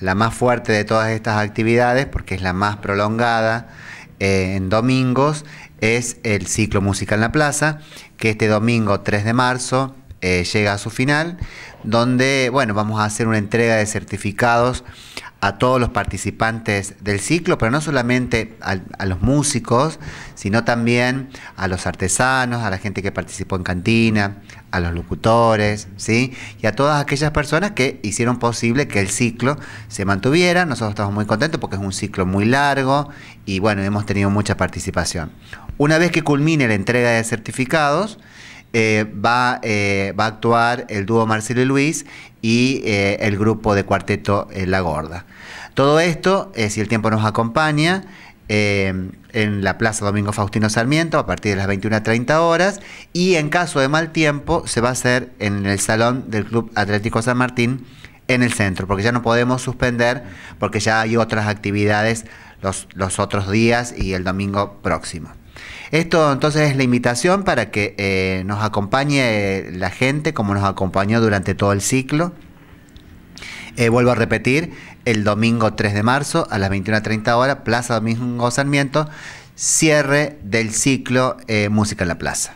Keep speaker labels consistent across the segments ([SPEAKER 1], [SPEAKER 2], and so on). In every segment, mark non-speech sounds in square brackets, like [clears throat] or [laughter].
[SPEAKER 1] la más fuerte de todas estas actividades, porque es la más prolongada eh, en domingos, es el ciclo musical en la Plaza, que este domingo 3 de marzo eh, llega a su final, donde, bueno, vamos a hacer una entrega de certificados a todos los participantes del ciclo, pero no solamente a, los músicos, sino también a los artesanos, a la gente que participó en cantina, a los locutores, ¿sí? Y a todas aquellas personas que hicieron posible que el ciclo se mantuviera. Nosotros estamos muy contentos porque es un ciclo muy largo y bueno, hemos tenido mucha participación. Una vez que culmine la entrega de certificados, eh, eh, va, a actuar el dúo Marcelo y Luis y eh, el grupo de cuarteto La Gorda. Todo esto, si el tiempo nos acompaña, en la Plaza Domingo Faustino Sarmiento a partir de las 21.30 horas y en caso de mal tiempo se va a hacer en el Salón del Club Atlético San Martín en el centro, porque ya no podemos suspender porque ya hay otras actividades los otros días y el domingo próximo. Esto entonces es la invitación para que eh, nos acompañe la gente como nos acompañó durante todo el ciclo. Eh, vuelvo a repetir, el domingo 3 de marzo a las 21.30 horas, Plaza Domingo Sarmiento, cierre del ciclo eh, Música en la Plaza.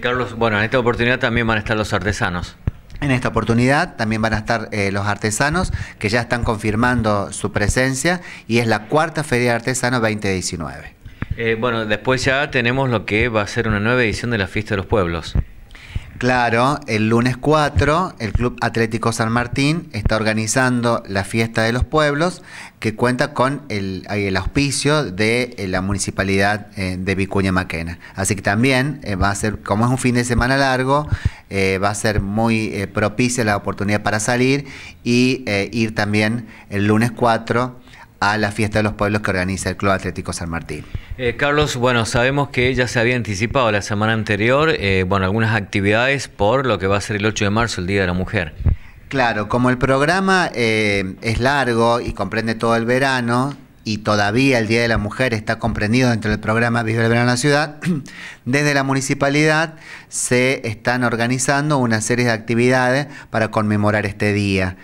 [SPEAKER 2] Carlos, bueno, en esta oportunidad también van a estar los artesanos.
[SPEAKER 1] En esta oportunidad también van a estar los artesanos que ya están confirmando su presencia y es la cuarta Feria de Artesanos 2019.
[SPEAKER 2] Eh, bueno, después ya tenemos lo que va a ser una nueva edición de la Fiesta de los Pueblos.
[SPEAKER 1] Claro, el lunes 4 el Club Atlético San Martín está organizando la Fiesta de los Pueblos que cuenta con el, auspicio de eh, la Municipalidad eh, de Vicuña Maquena. Así que también va a ser, como es un fin de semana largo, va a ser muy propicia la oportunidad para salir y ir también el lunes 4 a la fiesta de los pueblos que organiza el Club Atlético San Martín.
[SPEAKER 2] Eh, Carlos, bueno, sabemos que ya se había anticipado la semana anterior, eh, bueno, algunas actividades por lo que va a ser el 8 de marzo, el Día de la Mujer.
[SPEAKER 1] Claro, como el programa eh, es largo y comprende todo el verano, y todavía el Día de la Mujer está comprendido dentro del programa Vive el Verano en la Ciudad, [clears throat] desde la municipalidad se están organizando una serie de actividades para conmemorar este día.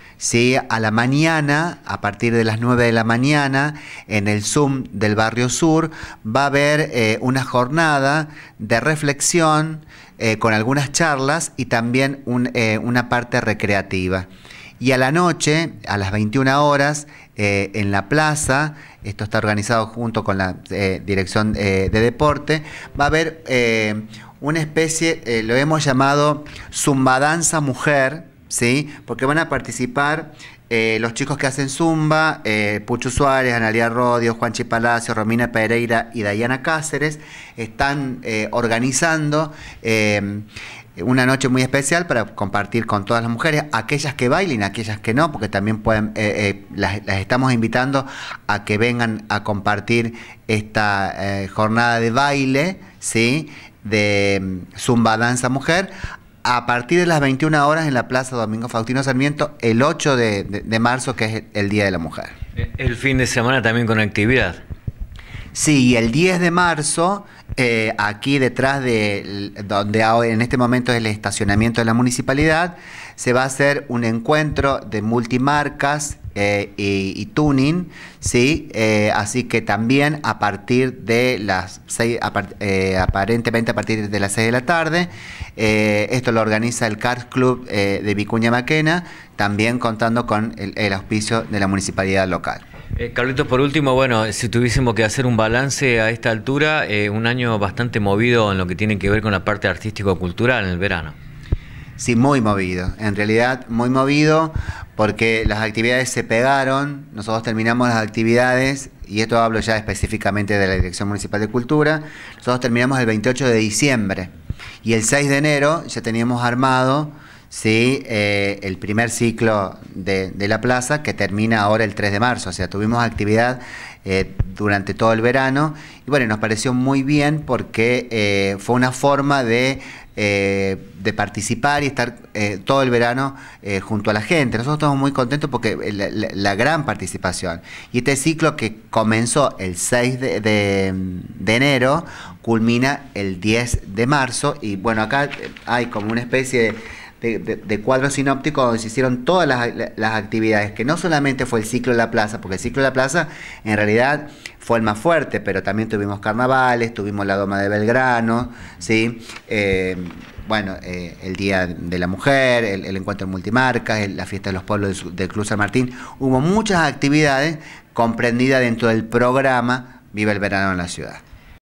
[SPEAKER 1] A la mañana, a partir de las 9 de la mañana, en el Zoom del Barrio Sur, va a haber eh, una jornada de reflexión eh, con algunas charlas y también eh, una parte recreativa. Y a la noche, a las 21 horas, eh, en la plaza, esto está organizado junto con la eh, Dirección eh, de Deporte, va a haber una especie, lo hemos llamado Zumba Danza Mujer, ¿sí? porque van a participar los chicos que hacen Zumba, Pucho Suárez, Analia Rodio, Juanchi Palacio, Romina Pereira y Dayana Cáceres, están organizando eh, una noche muy especial para compartir con todas las mujeres, aquellas que bailen, aquellas que no, porque también pueden, eh, eh, las, estamos invitando a que vengan a compartir esta jornada de baile, ¿sí? de mm, Zumba Danza Mujer, a partir de las 21 horas en la Plaza Domingo Faustino Sarmiento, el 8 de, de marzo, que es el Día de la Mujer.
[SPEAKER 2] El fin de semana también con actividad.
[SPEAKER 1] Sí, el 10 de marzo eh, aquí detrás de donde en este momento es el estacionamiento de la municipalidad, se va a hacer un encuentro de multimarcas eh, y, tuning, eh, así que también a partir de las 6, aparentemente a partir de las 6 de la tarde, esto lo organiza el Cars Club de Vicuña Maquena, también contando con el auspicio de la municipalidad local.
[SPEAKER 2] Eh, Carlitos, por último, bueno, si tuviésemos que hacer un balance a esta altura, eh, un año bastante movido en lo que tiene que ver con la parte artístico-cultural en el verano.
[SPEAKER 1] Sí, muy movido, en realidad muy movido porque las actividades se pegaron, nosotros terminamos las actividades, y esto hablo ya específicamente de la Dirección Municipal de Cultura, nosotros terminamos el 28 de diciembre y el 6 de enero ya teníamos armado ¿sí? Eh, el primer ciclo de, la plaza que termina ahora el 3 de marzo. O sea, tuvimos actividad eh, durante todo el verano y bueno, nos pareció muy bien porque eh, fue una forma de, de participar y estar todo el verano junto a la gente. Nosotros estamos muy contentos porque la, gran participación. Y este ciclo que comenzó el 6 de enero culmina el 10 de marzo y bueno, acá hay como una especie de de, cuadros sinópticos donde se hicieron todas las, las, actividades, que no solamente fue el ciclo de la plaza, porque el ciclo de la plaza en realidad fue el más fuerte, pero también tuvimos carnavales, tuvimos la Doma de Belgrano, ¿sí? Eh, bueno, eh, el Día de la Mujer, el, Encuentro en Multimarcas, la Fiesta de los Pueblos de del San Martín, hubo muchas actividades comprendidas dentro del programa Viva el Verano en la Ciudad.